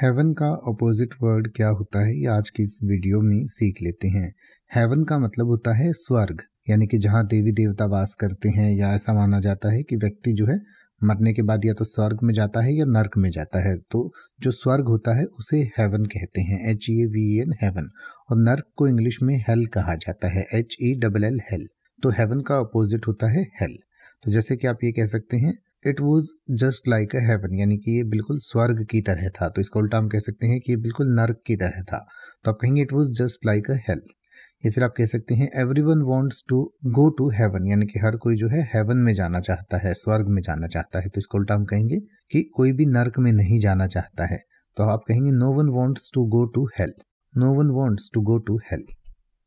haven का opposite word क्या होता है ये आज की इस वीडियो में सीख लेते हैं हेवन का मतलब होता है स्वर्ग यानी कि जहाँ देवी देवता वास करते हैं या ऐसा माना जाता है कि व्यक्ति जो है मरने के बाद या तो स्वर्ग में जाता है या नर्क में जाता है तो जो स्वर्ग होता है उसे हेवन कहते हैं H E A V N heaven और नर्क को इंग्लिश में हेल कहा जाता है H E double L hell तो हेवन का अपोजिट होता है हेल तो जैसे कि आप ये कह सकते हैं it was just like a heaven यानी कि ये बिल्कुल स्वर्ग की तरह था तो इसका उल्टा हम कह सकते हैं कि ये बिल्कुल नर्क की तरह था तो आप कहेंगे it was just like a hell या फिर आप कह सकते हैं everyone wants to go to heaven यानी कि हर कोई जो है हेवन में जाना चाहता है स्वर्ग में जाना चाहता है तो इसको उल्टा हम कहेंगे कि कोई भी नर्क में नहीं जाना चाहता है तो आप कहेंगे no one wants to go to hell no one wants to go to hello